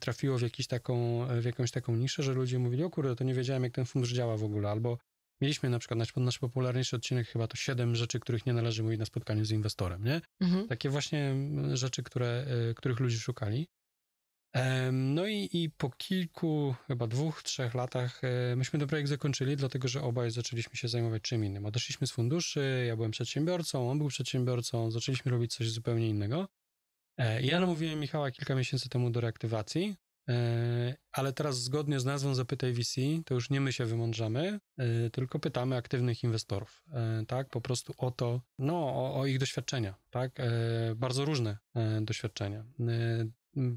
trafiło w, jakiś taką, w jakąś taką niszę, że ludzie mówili, o kurde, to nie wiedziałem, jak ten fundusz działa w ogóle, albo mieliśmy na przykład nasz, nasz popularniejszy odcinek chyba to siedem rzeczy, których nie należy mówić na spotkaniu z inwestorem, nie? Mhm. Takie właśnie rzeczy, które, e, których ludzie szukali. No i, i, po kilku, chyba dwóch, trzech latach e, myśmy ten projekt zakończyli, dlatego że obaj zaczęliśmy się zajmować czym innym. Odeszliśmy z funduszy, ja byłem przedsiębiorcą, on był przedsiębiorcą, zaczęliśmy robić coś zupełnie innego. E, ja namówiłem Michała kilka miesięcy temu do reaktywacji, e, ale teraz zgodnie z nazwą Zapytaj VC, to już nie my się wymądrzamy, e, tylko pytamy aktywnych inwestorów, tak? Po prostu o to, no, o, o ich doświadczenia, tak? Bardzo różne doświadczenia.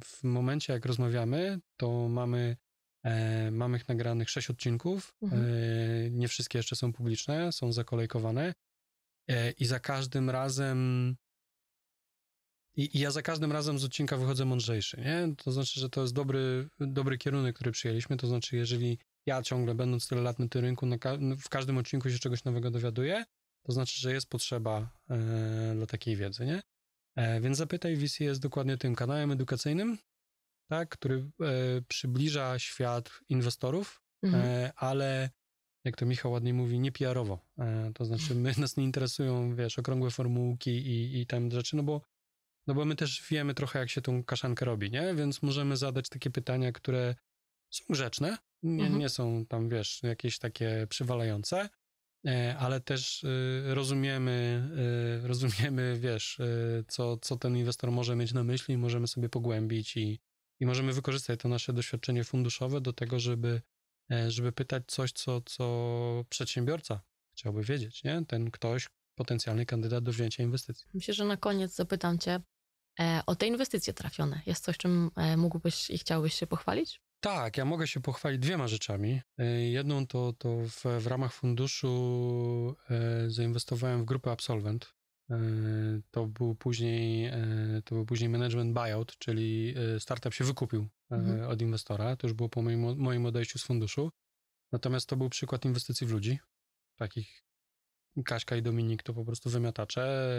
W momencie, jak rozmawiamy, to mamy mamy ich nagranych sześć odcinków. Mhm. nie wszystkie jeszcze są publiczne, są zakolejkowane. I za każdym razem i, I, ja za każdym razem z odcinka wychodzę mądrzejszy, nie? To znaczy, że to jest dobry, dobry kierunek, który przyjęliśmy. To znaczy, jeżeli ja ciągle, będąc tyle lat na tym rynku, na ka no, w każdym odcinku się czegoś nowego dowiaduję, to znaczy, że jest potrzeba e, dla takiej wiedzy, nie? E, więc Zapytaj VC jest dokładnie tym kanałem edukacyjnym, tak? Który e, przybliża świat inwestorów, e, mhm. ale jak to Michał ładnie mówi, nie PR-owo. E, to znaczy, my, (laughs) nas nie interesują, wiesz, okrągłe formułki i, i tam rzeczy, no bo no bo my też wiemy trochę, jak się tą kaszankę robi, nie? Więc możemy zadać takie pytania, które są grzeczne, nie, mhm. nie są tam, wiesz, jakieś takie przywalające, e, ale też e, rozumiemy, e, rozumiemy, wiesz, co, co ten inwestor może mieć na myśli, możemy sobie pogłębić i, i możemy wykorzystać to nasze doświadczenie funduszowe do tego, żeby, żeby pytać coś, co, co przedsiębiorca chciałby wiedzieć, nie? Ten ktoś, potencjalny kandydat do wzięcia inwestycji. Myślę, że na koniec zapytam Cię, E, o te inwestycje trafione. Jest coś, czym e, mógłbyś i chciałbyś się pochwalić? Tak, ja mogę się pochwalić dwiema rzeczami. E, jedną to, to w, w ramach funduszu zainwestowałem w grupę Absolvent. To był później, to był później management buyout, czyli startup się wykupił mhm. od inwestora. To już było po moim, moim odejściu z funduszu. Natomiast to był przykład inwestycji w ludzi, takich Kaśka i Dominik to po prostu wymiatacze.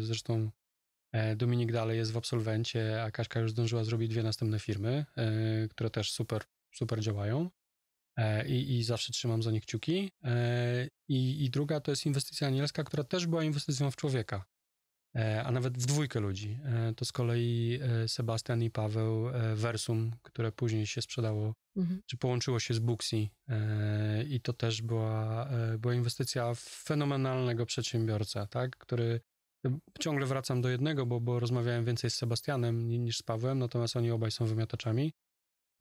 Zresztą E, Dominik dalej jest w absolwencie, a Kaśka już zdążyła zrobić dwie następne firmy, e, które też super, super działają. E, I, i zawsze trzymam za nich kciuki. I, I druga to jest inwestycja anielska, która też była inwestycją w człowieka, a nawet w dwójkę ludzi. To z kolei Sebastian i Paweł Versum, które później się sprzedało, mhm. czy połączyło się z Buxi. I to też była, była inwestycja fenomenalnego przedsiębiorca, tak? który Ciągle wracam do jednego, bo, bo rozmawiałem więcej z Sebastianem niż z Pawłem, natomiast oni obaj są wymiataczami.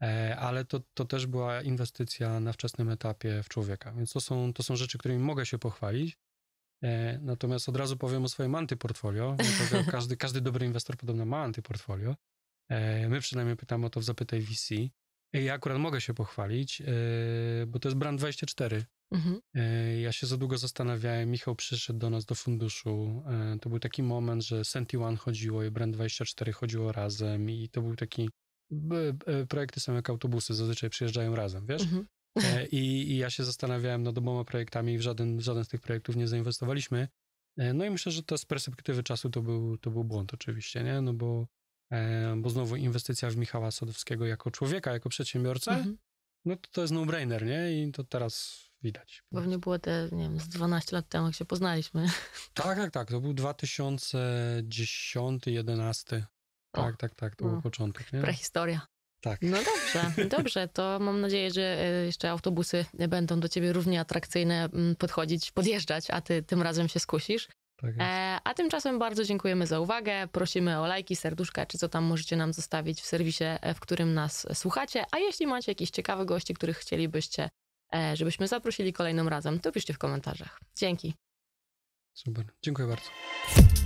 E, ale to, to też była inwestycja na wczesnym etapie w człowieka, więc to są, to są rzeczy, którymi mogę się pochwalić. E, natomiast od razu powiem o swoim antyportfolio. (laughs) Każdy, każdy dobry inwestor podobno ma antyportfolio. E, my przynajmniej pytamy o to w Zapytaj VC. Ja akurat mogę się pochwalić, bo to jest brand 24, Mhm. E, ja się za długo zastanawiałem. Michał przyszedł do nas do funduszu. E, to był taki moment, że senti One chodziło i Brand24 chodziło razem i to był taki... E, projekty są jak autobusy, zazwyczaj przyjeżdżają razem, wiesz? Mhm. I, I, ja się zastanawiałem nad oboma projektami i w żaden, w żaden z tych projektów nie zainwestowaliśmy. No i myślę, że to z perspektywy czasu to był, to był błąd oczywiście, nie? No bo, bo znowu inwestycja w Michała Sadowskiego jako człowieka, jako przedsiębiorcę, mhm. no to, to jest no-brainer, nie? I to teraz widać. Pewnie było te, nie wiem, z 12 lat temu, jak się poznaliśmy. (laughs) Tak, tak, tak. To był 2010 11 Tak, tak, tak. To no. był początek. Nie? Prehistoria. Tak. No dobrze, (laughs) dobrze. To mam nadzieję, że e, jeszcze autobusy będą do ciebie równie atrakcyjne mm, podchodzić, podjeżdżać, a ty tym razem się skusisz. Tak e, a tymczasem bardzo dziękujemy za uwagę. Prosimy o lajki, serduszka, czy co tam możecie nam zostawić w serwisie, e, w którym nas słuchacie. A jeśli macie jakieś ciekawe gości, których chcielibyście E, żebyśmy zaprosili kolejnym razem, to piszcie w komentarzach. Dzięki. Super, dziękuję bardzo.